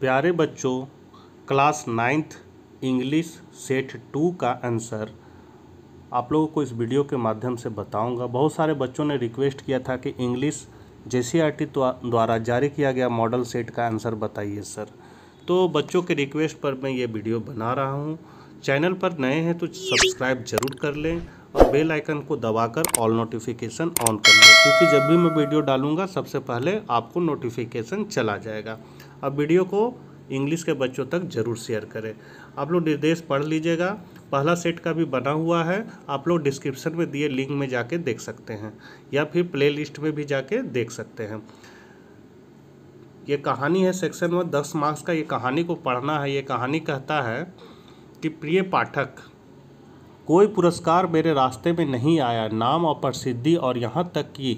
प्यारे बच्चों class ninth English set two का आंसर आप लोगों को इस वीडियो के माध्यम से बताऊंगा बहुत सारे बच्चों ने रिक्वेस्ट किया था कि इंग्लिश जे द्वारा जारी किया गया मॉडल सेट का आंसर बताइए सर तो बच्चों के रिक्वेस्ट पर मैं ये वीडियो बना रहा हूँ चैनल पर नए हैं तो सब्सक्राइब जरूर कर लें और बेल आइकन को दबाकर ऑल नोटिफिकेशन ऑन कर लें क्योंकि जब भी मैं वीडियो डालूंगा सबसे पहले आपको नोटिफिकेशन चला जाएगा अब वीडियो को इंग्लिश के बच्चों तक जरूर शेयर करें आप लोग निर्देश पढ़ लीजिएगा पहला सेट का भी बना हुआ है आप लोग डिस्क्रिप्शन में दिए लिंक में जाके देख सकते हैं या फिर लिस्ट में भी जाके देख सकते हैं ये कहानी है सेक्शन में दस मार्क्स का ये कहानी को पढ़ना है ये कहानी कहता है कि प्रिय पाठक कोई पुरस्कार मेरे रास्ते में नहीं आया नाम और प्रसिद्धि और यहाँ तक कि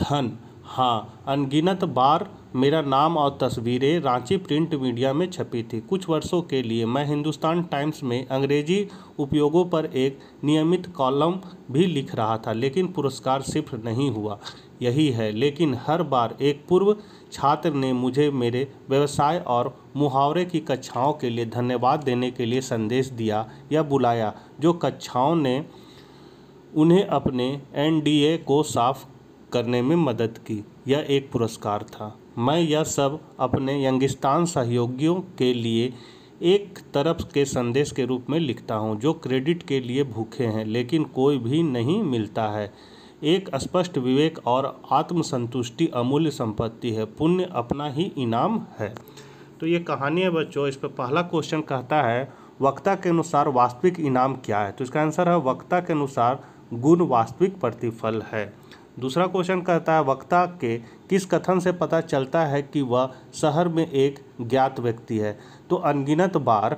धन हाँ अनगिनत बार मेरा नाम और तस्वीरें रांची प्रिंट मीडिया में छपी थी कुछ वर्षों के लिए मैं हिंदुस्तान टाइम्स में अंग्रेजी उपयोगों पर एक नियमित कॉलम भी लिख रहा था लेकिन पुरस्कार सिर्फ नहीं हुआ यही है लेकिन हर बार एक पूर्व छात्र ने मुझे मेरे व्यवसाय और मुहावरे की कक्षाओं के लिए धन्यवाद देने के लिए संदेश दिया या बुलाया जो कक्षाओं ने उन्हें अपने एनडीए को साफ करने में मदद की यह एक पुरस्कार था मैं यह सब अपने यंगिस्तान सहयोगियों के लिए एक तरफ के संदेश के रूप में लिखता हूँ जो क्रेडिट के लिए भूखे हैं लेकिन कोई भी नहीं मिलता है एक स्पष्ट विवेक और आत्मसंतुष्टि अमूल्य संपत्ति है पुण्य अपना ही इनाम है तो ये कहानी है बच्चों इस पर पहला क्वेश्चन कहता है वक्ता के अनुसार वास्तविक इनाम क्या है तो इसका आंसर है वक्ता के अनुसार गुण वास्तविक प्रतिफल है दूसरा क्वेश्चन कहता है वक्ता के इस कथन से पता चलता है कि वह शहर में एक ज्ञात व्यक्ति है तो अनगिनत बार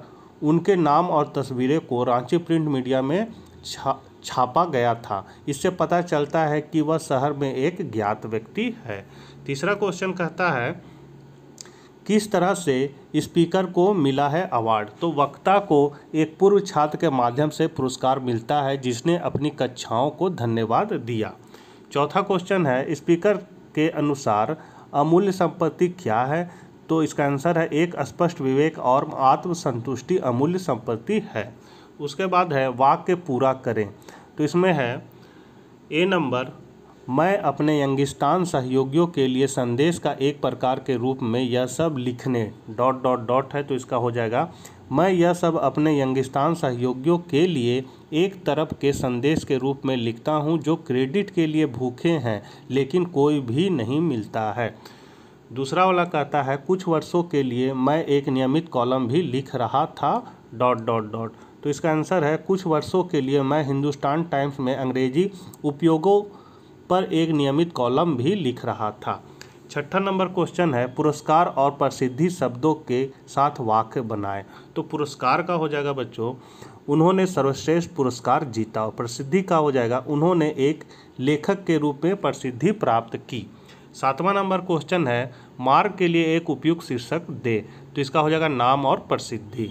उनके नाम और तस्वीरें को रांची प्रिंट मीडिया में छा छापा गया था इससे पता चलता है कि वह शहर में एक ज्ञात व्यक्ति है तीसरा क्वेश्चन कहता है किस तरह से स्पीकर को मिला है अवार्ड तो वक्ता को एक पूर्व छात्र के माध्यम से पुरस्कार मिलता है जिसने अपनी कक्षाओं को धन्यवाद दिया चौथा क्वेश्चन है स्पीकर के अनुसार अमूल्य संपत्ति क्या है तो इसका आंसर है एक स्पष्ट विवेक और आत्मसंतुष्टि अमूल्य संपत्ति है उसके बाद है वाक्य पूरा करें तो इसमें है ए नंबर मैं अपने यंगिस्तान सहयोगियों के लिए संदेश का एक प्रकार के रूप में यह सब लिखने डॉट डॉट डॉट है तो इसका हो जाएगा मैं यह सब अपने यंगिस्तान सहयोगियों के लिए एक तरफ के संदेश के रूप में लिखता हूँ जो क्रेडिट के लिए भूखे हैं लेकिन कोई भी नहीं मिलता है दूसरा वाला कहता है कुछ वर्षों के लिए मैं एक नियमित कॉलम भी लिख रहा था डॉट डॉट डॉट तो इसका आंसर है कुछ वर्षों के लिए मैं हिंदुस्तान टाइम्स में अंग्रेजी उपयोगों पर एक नियमित कॉलम भी लिख रहा था छठा नंबर क्वेश्चन है पुरस्कार और प्रसिद्धि शब्दों के साथ वाक्य बनाएं तो पुरस्कार का हो जाएगा बच्चों उन्होंने सर्वश्रेष्ठ पुरस्कार जीता और प्रसिद्धि का हो जाएगा उन्होंने एक लेखक के रूप में प्रसिद्धि प्राप्त की सातवां नंबर क्वेश्चन है मार्ग के लिए एक उपयुक्त शीर्षक दे तो इसका हो जाएगा नाम और प्रसिद्धि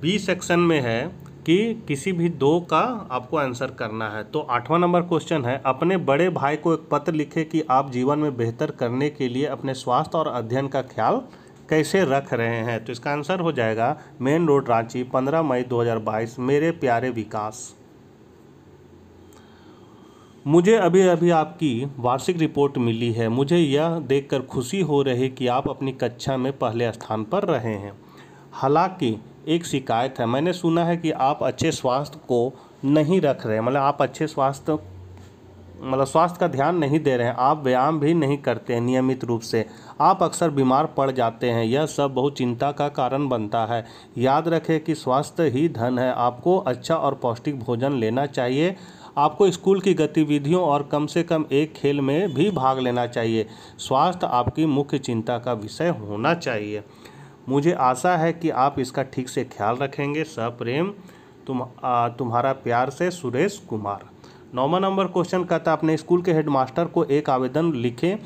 बी सेक्शन में है कि किसी भी दो का आपको आंसर करना है तो आठवां नंबर क्वेश्चन है अपने बड़े भाई को एक पत्र लिखे कि आप जीवन में बेहतर करने के लिए अपने स्वास्थ्य और अध्ययन का ख्याल कैसे रख रहे हैं तो इसका आंसर हो जाएगा मेन रोड रांची 15 मई 2022 मेरे प्यारे विकास मुझे अभी अभी आपकी वार्षिक रिपोर्ट मिली है मुझे यह देखकर खुशी हो रही कि आप अपनी कक्षा में पहले स्थान पर रहे हैं हालांकि एक शिकायत है मैंने सुना है कि आप अच्छे स्वास्थ्य को नहीं रख रहे मतलब आप अच्छे स्वास्थ्य मतलब स्वास्थ्य का ध्यान नहीं दे रहे हैं आप व्यायाम भी नहीं करते हैं नियमित रूप से आप अक्सर बीमार पड़ जाते हैं यह सब बहुत चिंता का कारण बनता है याद रखें कि स्वास्थ्य ही धन है आपको अच्छा और पौष्टिक भोजन लेना चाहिए आपको स्कूल की गतिविधियों और कम से कम एक खेल में भी भाग लेना चाहिए स्वास्थ्य आपकी मुख्य चिंता का विषय होना चाहिए मुझे आशा है कि आप इसका ठीक से ख्याल रखेंगे सप्रेम तुम आ, तुम्हारा प्यार से सुरेश कुमार नौवा नंबर क्वेश्चन कहता अपने स्कूल के हेडमास्टर को एक आवेदन लिखें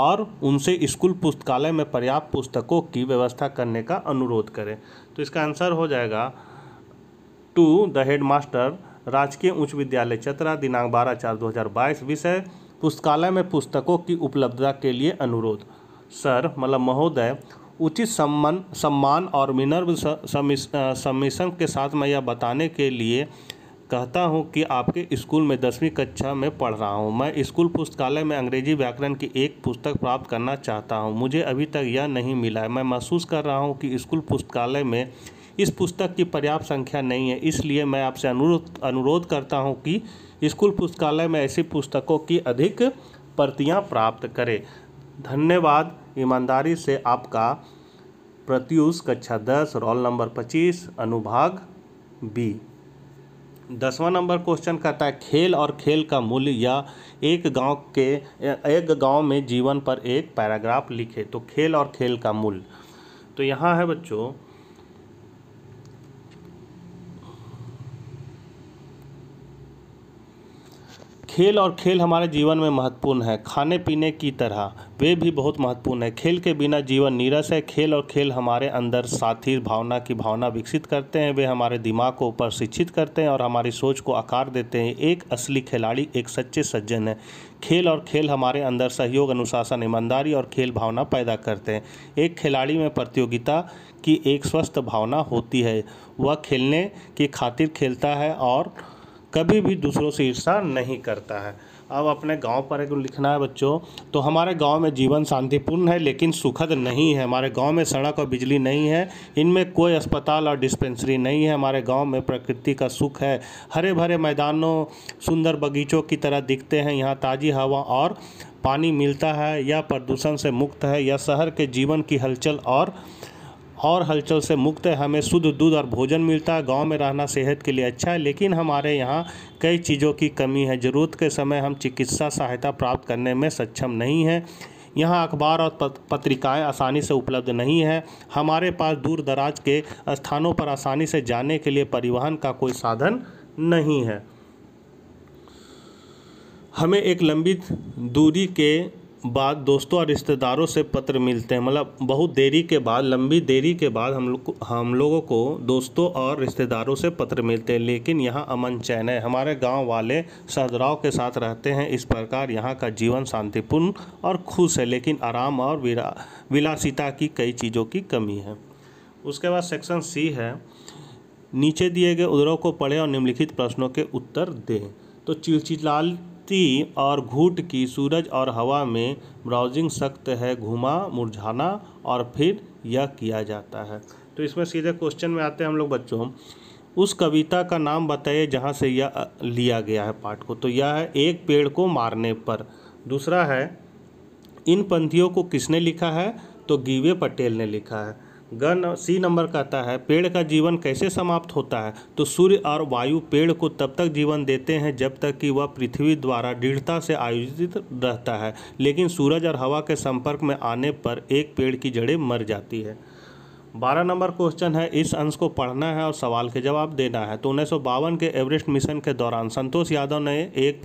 और उनसे स्कूल पुस्तकालय में पर्याप्त पुस्तकों की व्यवस्था करने का अनुरोध करें तो इसका आंसर हो जाएगा टू द हेडमास्टर राजकीय उच्च विद्यालय चतरा दिनांक बारह चार दो हज़ार बाईस विषय पुस्तकालय में पुस्तकों की उपलब्धता के लिए अनुरोध सर मतलब महोदय उचित सम्मान सम्मान और मिनर्व सबमिशन के साथ मैं यह बताने के लिए कहता हूं कि आपके स्कूल में दसवीं कक्षा में पढ़ रहा हूं मैं स्कूल पुस्तकालय में अंग्रेजी व्याकरण की एक पुस्तक प्राप्त करना चाहता हूं मुझे अभी तक यह नहीं मिला है मैं महसूस कर रहा हूं कि स्कूल पुस्तकालय में इस पुस्तक की पर्याप्त संख्या नहीं है इसलिए मैं आपसे अनुरोध अनुरोध करता हूँ कि स्कूल पुस्तकालय में ऐसी पुस्तकों की अधिक प्रतियाँ प्राप्त करें धन्यवाद ईमानदारी से आपका प्रत्युष कक्षा दस रोल नंबर पच्चीस अनुभाग बी दसवां नंबर क्वेश्चन कहता है खेल और खेल का मूल्य या एक गांव के एक गांव में जीवन पर एक पैराग्राफ लिखे तो खेल और खेल का मूल्य तो यहाँ है बच्चों खेल और खेल हमारे जीवन में महत्वपूर्ण है खाने पीने की तरह वे भी बहुत महत्वपूर्ण है खेल के बिना जीवन नीरस है खेल और खेल हमारे अंदर साथी भावना की भावना विकसित करते हैं वे हमारे दिमाग को प्रशिक्षित करते हैं और हमारी सोच को आकार देते हैं एक असली खिलाड़ी एक सच्चे सज्जन है खेल और खेल हमारे अंदर सहयोग अनुशासन ईमानदारी और खेल भावना पैदा करते हैं एक खिलाड़ी में प्रतियोगिता की एक स्वस्थ भावना होती है वह खेलने की खातिर खेलता है और कभी भी दूसरों से ईर्षा नहीं करता है अब अपने गांव पर अगर लिखना है बच्चों तो हमारे गांव में जीवन शांतिपूर्ण है लेकिन सुखद नहीं है हमारे गांव में सड़क और बिजली नहीं है इनमें कोई अस्पताल और डिस्पेंसरी नहीं है हमारे गांव में प्रकृति का सुख है हरे भरे मैदानों सुंदर बगीचों की तरह दिखते हैं यहाँ ताज़ी हवा और पानी मिलता है यह प्रदूषण से मुक्त है यह शहर के जीवन की हलचल और और हलचल से मुक्त है हमें शुद्ध दूध और भोजन मिलता है गांव में रहना सेहत के लिए अच्छा है लेकिन हमारे यहाँ कई चीज़ों की कमी है ज़रूरत के समय हम चिकित्सा सहायता प्राप्त करने में सक्षम नहीं हैं यहाँ अखबार और पत्रिकाएं आसानी से उपलब्ध नहीं हैं हमारे पास दूर दराज के स्थानों पर आसानी से जाने के लिए परिवहन का कोई साधन नहीं है हमें एक लंबी दूरी के बाद दोस्तों और रिश्तेदारों से पत्र मिलते हैं मतलब बहुत देरी के बाद लंबी देरी के बाद हम लोग हम लोगों को दोस्तों और रिश्तेदारों से पत्र मिलते हैं लेकिन यहाँ अमन चैन है हमारे गांव वाले सदराव के साथ रहते हैं इस प्रकार यहाँ का जीवन शांतिपूर्ण और खुश है लेकिन आराम और विलासिता की कई चीज़ों की कमी है उसके बाद सेक्शन सी है नीचे दिए गए उदरों को पढ़ें और निम्नलिखित प्रश्नों के उत्तर दें तो चिलचिलाल दृष्टि और घूट की सूरज और हवा में ब्राउजिंग सख्त है घुमा मुरझाना और फिर यह किया जाता है तो इसमें सीधे क्वेश्चन में आते हैं हम लोग बच्चों उस कविता का नाम बताइए जहाँ से यह लिया गया है पाठ को तो यह है एक पेड़ को मारने पर दूसरा है इन पंथियों को किसने लिखा है तो गीवे पटेल ने लिखा है गण सी नंबर कहता है पेड़ का जीवन कैसे समाप्त होता है तो सूर्य और वायु पेड़ को तब तक जीवन देते हैं जब तक कि वह पृथ्वी द्वारा दृढ़ता से आयोजित रहता है लेकिन सूरज और हवा के संपर्क में आने पर एक पेड़ की जड़ें मर जाती है बारह नंबर क्वेश्चन है इस अंश को पढ़ना है और सवाल के जवाब देना है तो उन्नीस के एवरेस्ट मिशन के दौरान संतोष यादव ने एक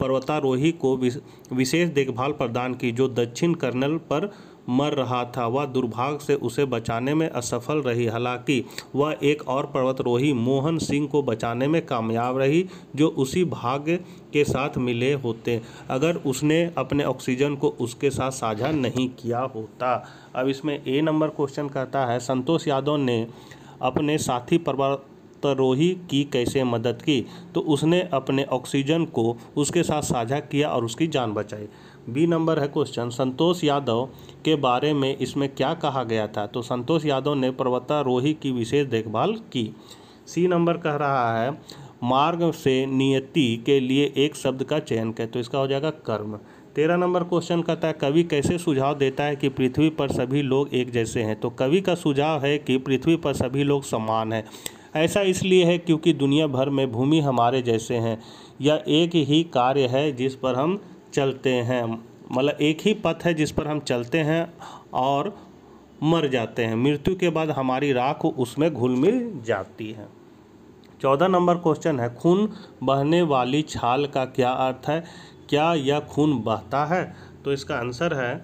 पर्वतारोही को विशेष देखभाल प्रदान की जो दक्षिण कर्नल पर मर रहा था वह दुर्भाग्य से उसे बचाने में असफल रही हालांकि वह एक और पर्वतरोही मोहन सिंह को बचाने में कामयाब रही जो उसी भाग्य के साथ मिले होते अगर उसने अपने ऑक्सीजन को उसके साथ साझा नहीं किया होता अब इसमें ए नंबर क्वेश्चन कहता है संतोष यादव ने अपने साथी पर्वत रोही की कैसे मदद की तो उसने अपने ऑक्सीजन को उसके साथ साझा किया और उसकी जान बचाई बी नंबर है क्वेश्चन संतोष यादव के बारे में इसमें क्या कहा गया था तो संतोष यादव ने पर्वतारोही की विशेष देखभाल की सी नंबर कह रहा है मार्ग से नियति के लिए एक शब्द का चयन कर तो इसका हो जाएगा कर्म तेरह नंबर क्वेश्चन कहता है कवि कैसे सुझाव देता है कि पृथ्वी पर सभी लोग एक जैसे हैं तो कवि का सुझाव है कि पृथ्वी पर सभी लोग समान हैं ऐसा इसलिए है क्योंकि दुनिया भर में भूमि हमारे जैसे हैं यह एक ही कार्य है जिस पर हम चलते हैं मतलब एक ही पथ है जिस पर हम चलते हैं और मर जाते हैं मृत्यु के बाद हमारी राख उसमें घुल मिल जाती है चौदह नंबर क्वेश्चन है खून बहने वाली छाल का क्या अर्थ है क्या यह खून बहता है तो इसका आंसर है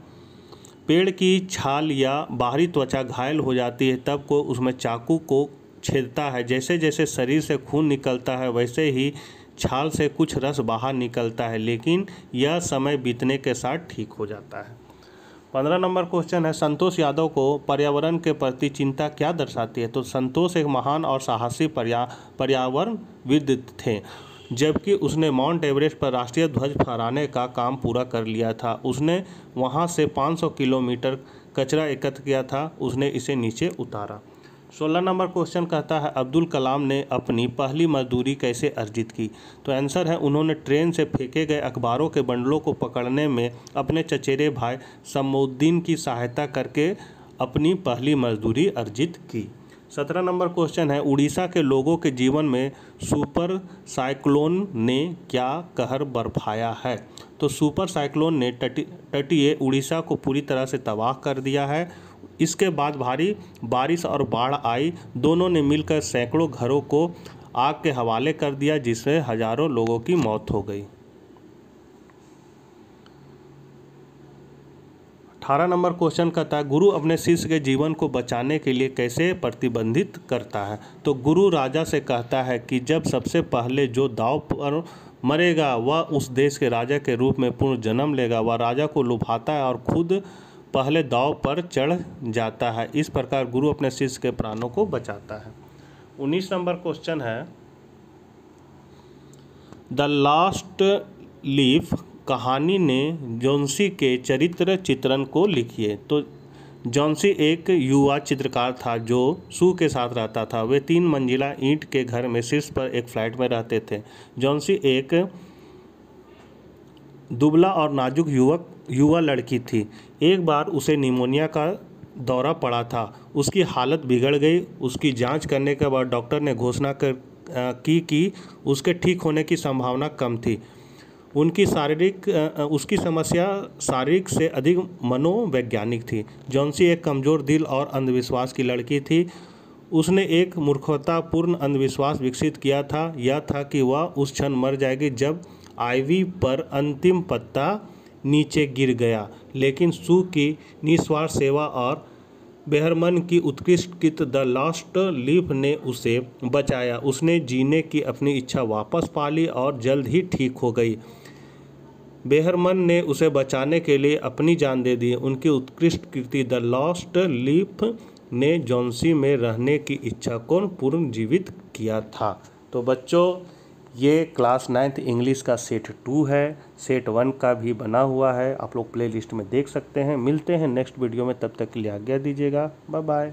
पेड़ की छाल या बाहरी त्वचा घायल हो जाती है तब को उसमें चाकू को छेदता है जैसे जैसे शरीर से खून निकलता है वैसे ही छाल से कुछ रस बाहर निकलता है लेकिन यह समय बीतने के साथ ठीक हो जाता है पंद्रह नंबर क्वेश्चन है संतोष यादव को पर्यावरण के प्रति चिंता क्या दर्शाती है तो संतोष एक महान और साहसी पर्या पर्यावरणविद थे जबकि उसने माउंट एवरेस्ट पर राष्ट्रीय ध्वज फहराने का काम पूरा कर लिया था उसने वहां से 500 किलोमीटर कचरा एकत्र किया था उसने इसे नीचे उतारा सोलह नंबर क्वेश्चन कहता है अब्दुल कलाम ने अपनी पहली मजदूरी कैसे अर्जित की तो आंसर है उन्होंने ट्रेन से फेंके गए अखबारों के बंडलों को पकड़ने में अपने चचेरे भाई समुद्दीन की सहायता करके अपनी पहली मजदूरी अर्जित की सत्रह नंबर क्वेश्चन है उड़ीसा के लोगों के जीवन में सुपर साइक्लोन ने क्या कहर बर्फाया है तो सुपर साइक्लोन ने तटीय उड़ीसा को पूरी तरह से तबाह कर दिया है इसके बाद भारी बारिश और बाढ़ आई दोनों ने मिलकर सैकड़ों घरों को आग के हवाले कर दिया जिसमें हजारों लोगों की मौत हो गई अठारह नंबर क्वेश्चन कहता है गुरु अपने शिष्य के जीवन को बचाने के लिए कैसे प्रतिबंधित करता है तो गुरु राजा से कहता है कि जब सबसे पहले जो दाव पर मरेगा वह उस देश के राजा के रूप में पूर्ण जन्म लेगा वह राजा को लुभाता है और खुद पहले दाव पर चढ़ जाता है इस प्रकार गुरु अपने शिष्य के प्राणों को बचाता है उन्नीस नंबर क्वेश्चन है द लास्ट लीफ कहानी ने जोन्सी के चरित्र चित्रण को लिखिए तो जॉन्सी एक युवा चित्रकार था जो सू के साथ रहता था वे तीन मंजिला ईंट के घर में शीर्ष पर एक फ्लैट में रहते थे जॉन्सी एक दुबला और नाजुक युवक युवा लड़की थी एक बार उसे निमोनिया का दौरा पड़ा था उसकी हालत बिगड़ गई उसकी जांच करने के बाद डॉक्टर ने घोषणा कर की कि उसके ठीक होने की संभावना कम थी उनकी शारीरिक उसकी समस्या शारीरिक से अधिक मनोवैज्ञानिक थी जॉन्सी एक कमज़ोर दिल और अंधविश्वास की लड़की थी उसने एक मूर्खतापूर्ण अंधविश्वास विकसित किया था यह था कि वह उस क्षण मर जाएगी जब आईवी पर अंतिम पत्ता नीचे गिर गया लेकिन सू की निस्वार्थ सेवा और बेहरमन की उत्कृष्ट कित द लास्ट लीफ ने उसे बचाया उसने जीने की अपनी इच्छा वापस पा ली और जल्द ही ठीक हो गई बेहरमन ने उसे बचाने के लिए अपनी जान दे दी उनकी उत्कृष्ट कृति द लॉस्ट लीफ ने जॉन्सी में रहने की इच्छा को पुनर्जीवित किया था तो बच्चों ये क्लास नाइन्थ इंग्लिश का सेट टू है सेट वन का भी बना हुआ है आप लोग प्लेलिस्ट में देख सकते हैं मिलते हैं नेक्स्ट वीडियो में तब तक के लिए आज्ञा दीजिएगा बाय बाय